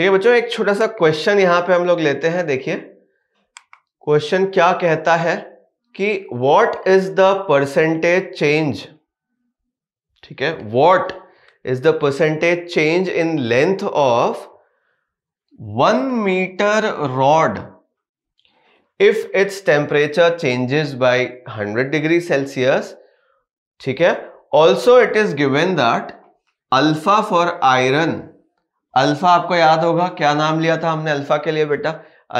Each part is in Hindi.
ठीक है बच्चों एक छोटा सा क्वेश्चन यहां पे हम लोग लेते हैं देखिए क्वेश्चन क्या कहता है कि what is the percentage change ठीक है what is the percentage change in length of one metre rod if its temperature changes by 100 degree Celsius ठीक है also it is given that alpha for iron alpha आपको याद होगा क्या नाम लिया था हमने अल्फा के लिए बेटा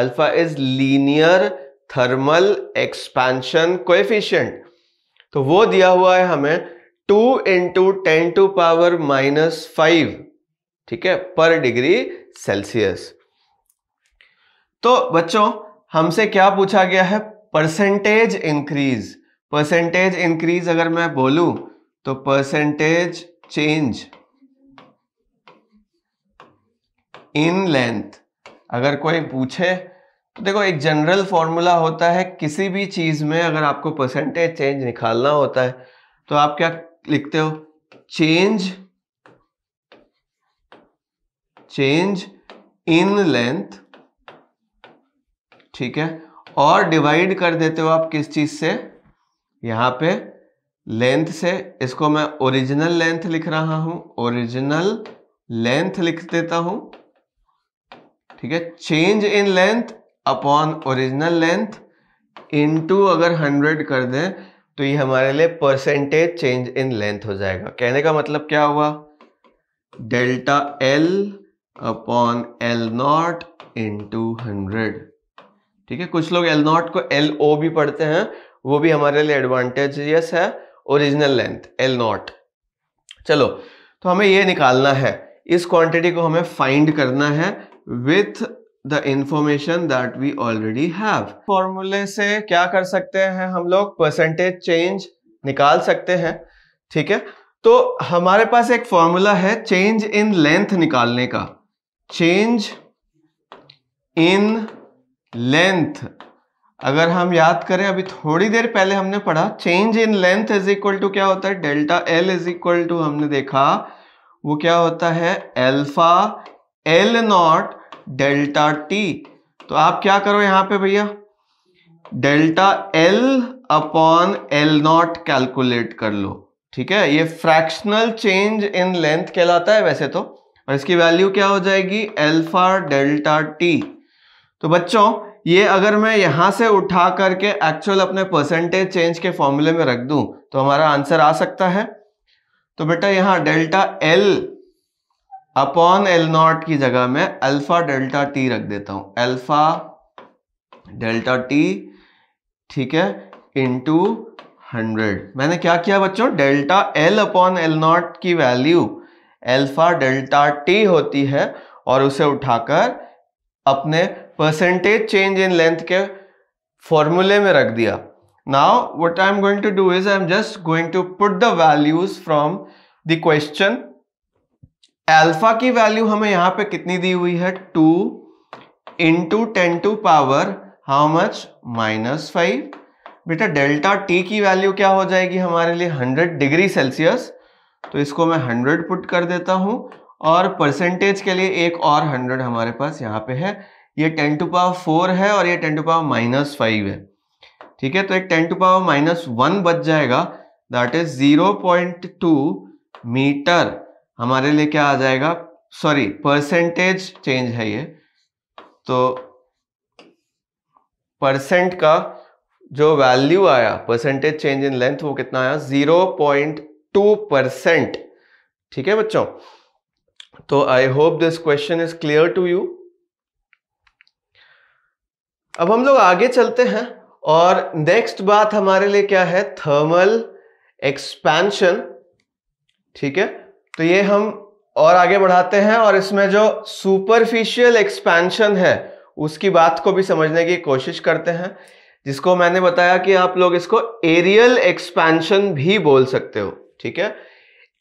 alpha is linear thermal expansion coefficient तो वो दिया हुआ है हमें two into ten to power minus five ठीक है पर डिग्री सेल्सियस तो बच्चों हमसे क्या पूछा गया है परसेंटेज इंक्रीज परसेंटेज इंक्रीज अगर मैं बोलूं तो परसेंटेज चेंज इन लेंथ अगर कोई पूछे तो देखो एक जनरल फॉर्मूला होता है किसी भी चीज़ में अगर आपको परसेंटेज चेंज निकालना होता है तो आप क्या लिखते हो चेंज चेंज इन लेंथ ठीक है और डिवाइड कर देते हो आप किस चीज से यहां पे लेंथ से इसको मैं ओरिजिनल लेंथ लिख रहा हूं ओरिजिनल लेंथ लिख देता हूं ठीक है change in length upon original length into अगर हंड्रेड कर दें तो ये हमारे लिए परसेंटेज चेंज इन लेंथ हो जाएगा कहने का मतलब क्या हुआ delta L upon L naught into hundred ठीक है कुछ लोग एल नॉट को एल ओ भी पढ़ते हैं वो भी हमारे लिए एडवांटेजियस है ओरिजिनल लेंथ एल नॉट चलो तो हमें ये निकालना है इस क्वांटिटी को हमें फाइंड करना है with the information that we already have फॉर्मूले से क्या कर सकते हैं हम लोग परसेंटेज चेंज निकाल सकते हैं ठीक है तो हमारे पास एक फॉर्मूला है चेंज इन लेंथ निकालने का चेंज इन लेंथ अगर हम याद करें अभी थोड़ी देर पहले हमने पढ़ा change in length is equal to क्या होता है delta L is equal to हमने देखा वो क्या होता है alpha L naught delta T तो आप क्या करो यहां पे भैया delta L upon L naught calculate कर लो ठीक है ये फ्रैक्शनल चेंज इन लेंथ कहलाता है वैसे तो और इसकी वैल्यू क्या हो जाएगी एल्फा डेल्टा टी तो बच्चों ये अगर मैं यहां से उठा करके एक्चुअल अपने परसेंटेज चेंज के फॉर्मूले में रख दूं तो हमारा आंसर आ सकता है तो बेटा यहां delta L upon L naught की जगह में अल्फा डेल्टा टी रख देता हूं अल्फा डेल्टा टी ठीक है इंटू हंड्रेड मैंने क्या किया बच्चों delta L upon L naught की वैल्यू एल्फा डेल्टा टी होती है और उसे उठाकर अपने परसेंटेज चेंज इन लेंथ के फॉर्मूले में रख दिया now what I am going to do is I am just going to put the values from the question alpha की वैल्यू हमें यहाँ पे कितनी दी हुई है two into ten to power how much minus five बेटा डेल्टा टी की वैल्यू क्या हो जाएगी हमारे लिए हंड्रेड डिग्री सेल्सियस तो इसको मैं हंड्रेड पुट कर देता हूँ और परसेंटेज के लिए एक और हंड्रेड हमारे पास यहाँ पे है ये टेन टू पावर फोर है और ये ten to power minus five है ठीक है तो एक ten to power minus one बच जाएगा that is zero point two metre हमारे लिए क्या आ जाएगा सॉरी परसेंटेज चेंज है ये तो परसेंट का जो वैल्यू आया परसेंटेज चेंज इन लेंथ वो कितना आया जीरो पॉइंट टू परसेंट ठीक है बच्चों तो I hope this question is clear to you अब हम लोग आगे चलते हैं और नेक्स्ट बात हमारे लिए क्या है थर्मल एक्सपेंशन ठीक है तो ये हम और आगे बढ़ाते हैं और इसमें जो सुपरफिशियल एक्सपेंशन है उसकी बात को भी समझने की कोशिश करते हैं जिसको मैंने बताया कि आप लोग इसको एरियल एक्सपेंशन भी बोल सकते हो ठीक है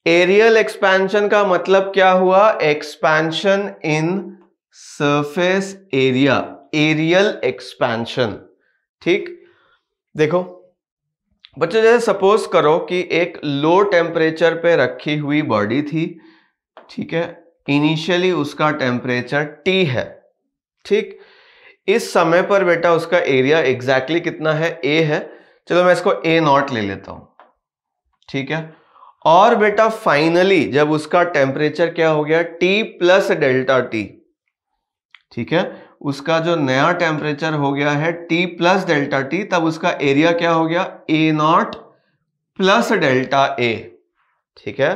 एरियल एक्सपेंशन का मतलब क्या हुआ expansion in surface area areal expansion ठीक देखो बच्चों जैसे सपोज करो कि एक लो टेम्परेचर पे रखी हुई बॉडी थी ठीक है इनिशियली उसका टेम्परेचर टी है ठीक इस समय पर बेटा उसका एरिया एग्जैक्टली exactly कितना है ए है चलो मैं इसको ए नॉट ले लेता हूं ठीक है और बेटा फाइनली जब उसका टेम्परेचर क्या हो गया टी प्लस डेल्टा टी ठीक है उसका जो नया टेम्परेचर हो गया है टी प्लस डेल्टा टी तब उसका एरिया क्या हो गया A naught plus delta A ठीक है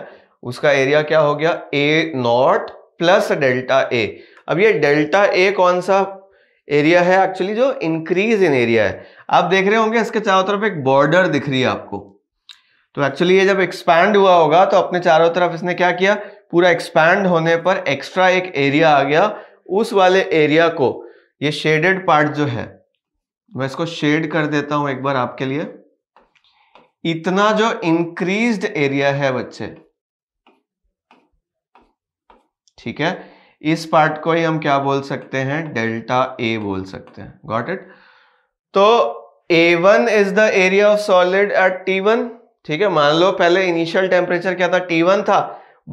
उसका एरिया क्या हो गया A naught plus delta A अब ये डेल्टा ए कौन सा एरिया है एक्चुअली जो इंक्रीज इन एरिया है आप देख रहे होंगे इसके चारों तरफ एक बॉर्डर दिख रही है आपको तो एक्चुअली ये जब एक्सपैंड हुआ होगा तो अपने चारों तरफ इसने क्या किया पूरा एक्सपैंड होने पर एक्स्ट्रा एक एरिया आ गया उस वाले एरिया को ये शेडेड पार्ट जो है मैं इसको शेड कर देता हूं एक बार आपके लिए इतना जो इंक्रीज्ड एरिया है बच्चे ठीक है इस पार्ट को ही हम क्या बोल सकते हैं डेल्टा ए बोल सकते हैं गॉट इट तो A one is the area of solid at T one ठीक है मान लो पहले इनिशियल टेम्परेचर क्या था टी वन था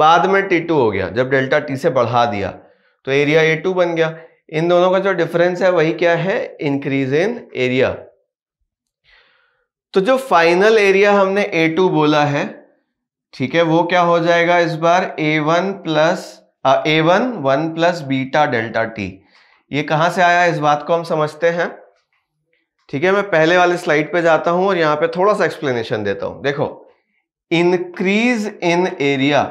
बाद में टी टू हो गया जब डेल्टा टी से बढ़ा दिया तो एरिया ए टू बन गया इन दोनों का जो डिफरेंस है वही क्या है इंक्रीज इन एरिया तो जो फाइनल एरिया हमने ए टू बोला है ठीक है वो क्या हो जाएगा इस बार A one plus A one one plus beta delta T ये कहां से आया इस बात को हम समझते हैं ठीक है मैं पहले वाले स्लाइड पे जाता हूं और यहां पे थोड़ा सा एक्सप्लेनेशन देता हूं देखो increase in area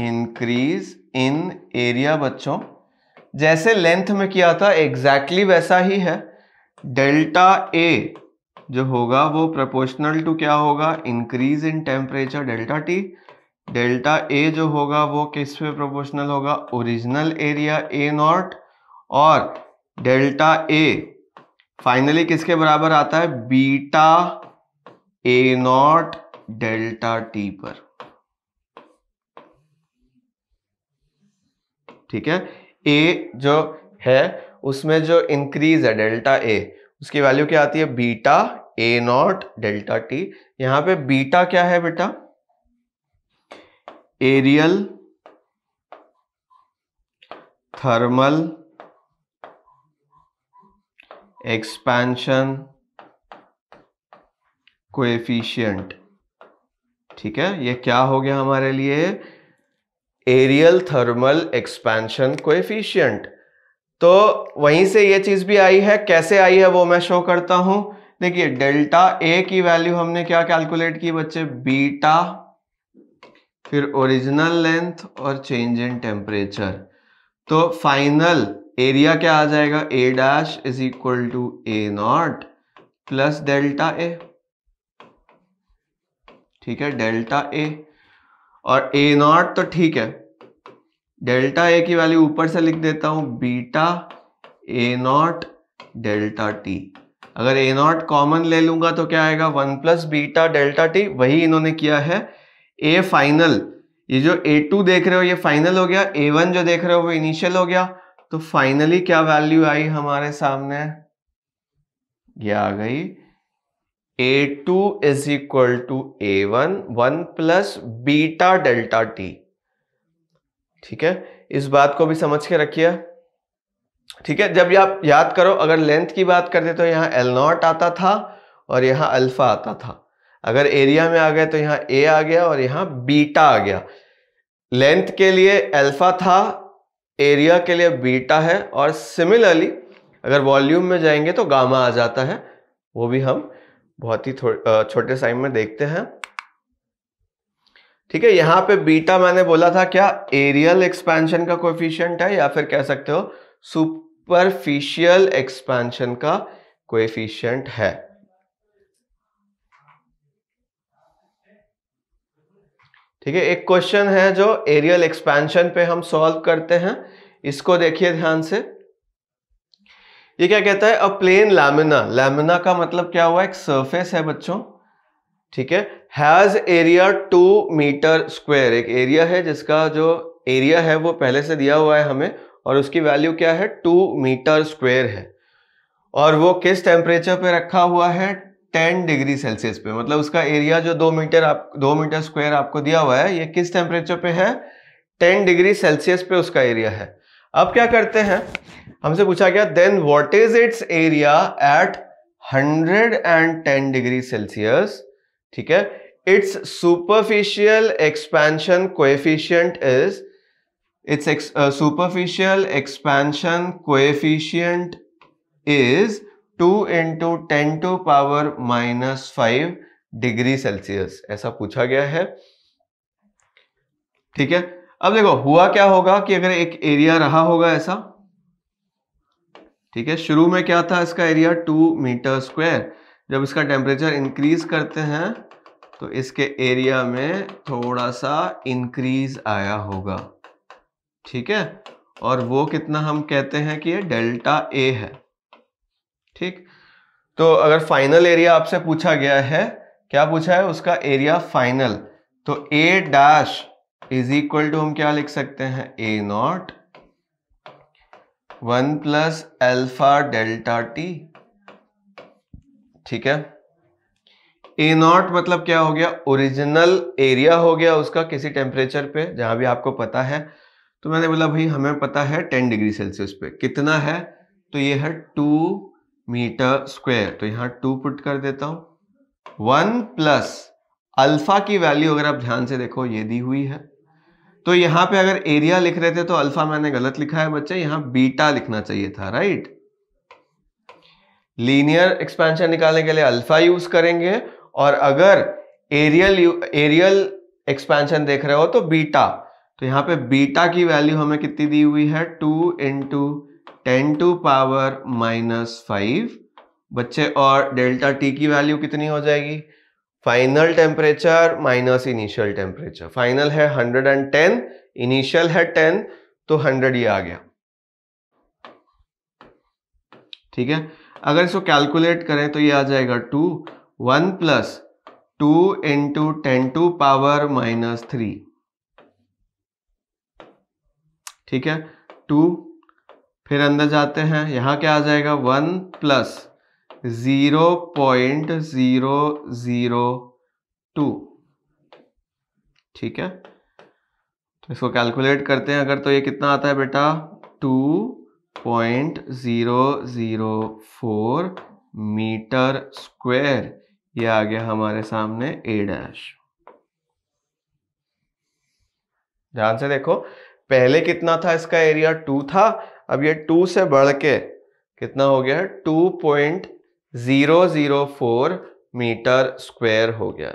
increase in area बच्चों जैसे लेंथ में किया था एग्जैक्टली exactly वैसा ही है डेल्टा ए जो होगा वो प्रोपोर्शनल टू क्या होगा increase in temperature delta T delta A जो होगा वो किस पे प्रोपोर्शनल होगा ओरिजिनल एरिया ए नॉट और डेल्टा ए फाइनली किसके बराबर आता है beta A naught delta T पर ठीक है ए जो है उसमें जो इंक्रीज है डेल्टा ए उसकी वैल्यू क्या आती है beta A naught delta T यहां पे बीटा क्या है बेटा एरियल थर्मल एक्सपेंशन कोएफिशिएंट ठीक है ये क्या हो गया हमारे लिए एरियल थर्मल एक्सपेंशन कोएफिशिएंट तो वहीं से ये चीज़ भी आई है कैसे आई है वो मैं शो करता हूं देखिए डेल्टा ए की वैल्यू हमने क्या कैलकुलेट की बच्चे बीटा फिर ओरिजिनल लेंथ और चेंज इन टेम्परेचर तो फाइनल एरिया क्या आ जाएगा A dash is equal to A naught plus delta A ठीक है डेल्टा ए और ए नॉट तो ठीक है डेल्टा ए की वैल्यू ऊपर से लिख देता हूं beta A naught delta T अगर ए नॉट कॉमन ले लूंगा तो क्या आएगा one plus beta delta T वही इन्होंने किया है ए फाइनल ये जो ए टू देख रहे हो ये फाइनल हो गया ए वन जो देख रहे हो वो इनिशियल हो गया तो फाइनली क्या वैल्यू आई हमारे सामने ये आ गई A two is equal to A one one plus beta delta T ठीक है इस बात को भी समझ के रखिए ठीक है जब आप याद करो अगर लेंथ की बात करते तो यहां एल नॉट आता था और यहां अल्फा आता था अगर एरिया में आ गए तो यहां ए आ गया और यहां बीटा आ गया लेंथ के लिए अल्फा था एरिया के लिए बीटा है और सिमिलरली अगर वॉल्यूम में जाएंगे तो गामा आ जाता है वो भी हम बहुत ही छोटे साइन में देखते हैं ठीक है यहां पे बीटा मैंने बोला था क्या एरियल एक्सपेंशन का कोएफिशिएंट है या फिर कह सकते हो सुपरफिशियल एक्सपेंशन का कोएफिशिएंट है ठीक है एक क्वेश्चन है जो एरियल एक्सपेंशन पे हम सॉल्व करते हैं इसको देखिए ध्यान से ये क्या कहता है अ प्लेन लैमिना लैमिना का मतलब क्या हुआ एक सरफेस है बच्चों ठीक है has area two metre square एक एरिया है जिसका जो एरिया है वो पहले से दिया हुआ है हमें और उसकी वैल्यू क्या है टू मीटर स्क्वायर है और वो किस टेम्परेचर पे रखा हुआ है टेन डिग्री सेल्सियस पे मतलब उसका एरिया जो दो मीटर आप दो मीटर स्क्वायर आपको दिया हुआ है ये किस टेम्परेचर पे है टेन डिग्री सेल्सियस पे उसका एरिया है अब क्या करते हैं हमसे पूछा गया then what is its area at 110 degree Celsius ठीक है its superficial expansion coefficient is its superficial expansion coefficient is 2 into ten to power minus five degree Celsius ऐसा पूछा गया है ठीक है अब देखो हुआ क्या होगा कि अगर एक एरिया रहा होगा ऐसा ठीक है शुरू में क्या था इसका एरिया टू मीटर स्क्वायर जब इसका टेम्परेचर इंक्रीज करते हैं तो इसके एरिया में थोड़ा सा इंक्रीज आया होगा ठीक है और वो कितना हम कहते हैं कि ये डेल्टा ए है ठीक तो अगर फाइनल एरिया आपसे पूछा गया है क्या पूछा है उसका एरिया फाइनल तो A dash is equal to हम क्या लिख सकते हैं A naught one plus alpha delta T ठीक है ए नॉट मतलब क्या हो गया ओरिजिनल एरिया हो गया उसका किसी टेम्परेचर पे जहां भी आपको पता है तो मैंने बोला भाई हमें पता है टेन डिग्री सेल्सियस पे कितना है तो ये है टू मीटर स्क्वायर तो यहां टू पुट कर देता हूं वन प्लस अल्फ़ा की वैल्यू अगर आप ध्यान से देखो ये दी हुई है तो यहां पे अगर एरिया लिख रहे थे तो अल्फ़ा मैंने गलत लिखा है बच्चे यहां बीटा लिखना चाहिए था राइट लीनियर एक्सपेंशन निकालने के लिए अल्फ़ा यूज़ करेंगे और अगर एरियल एरियल एक्सपेंशन देख रहे हो तो बीटा तो यहां पे बीटा की वैल्यू हमें कितनी दी हुई है two into ten to power minus five बच्चे और डेल्टा टी की वैल्यू कितनी हो जाएगी final temperature minus initial temperature final है 110 इनिशियल है 10 तो 100 ये आ गया ठीक है अगर इसको कैलकुलेट करें तो ये आ जाएगा two one plus two into ten to power minus three ठीक है टू फिर अंदर जाते हैं यहां क्या आ जाएगा one plus zero point zero zero two ठीक है तो इसको कैलकुलेट करते हैं अगर तो ये कितना आता है बेटा two point zero zero four metre square ये आ गया हमारे सामने ए डैश ध्यान से देखो पहले कितना था इसका एरिया टू था अब ये टू से बढ़ के कितना हो गया है two point zero zero four metre square हो गया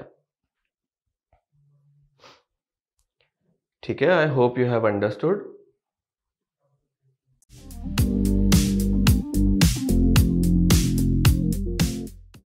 ठीक है I hope you have understood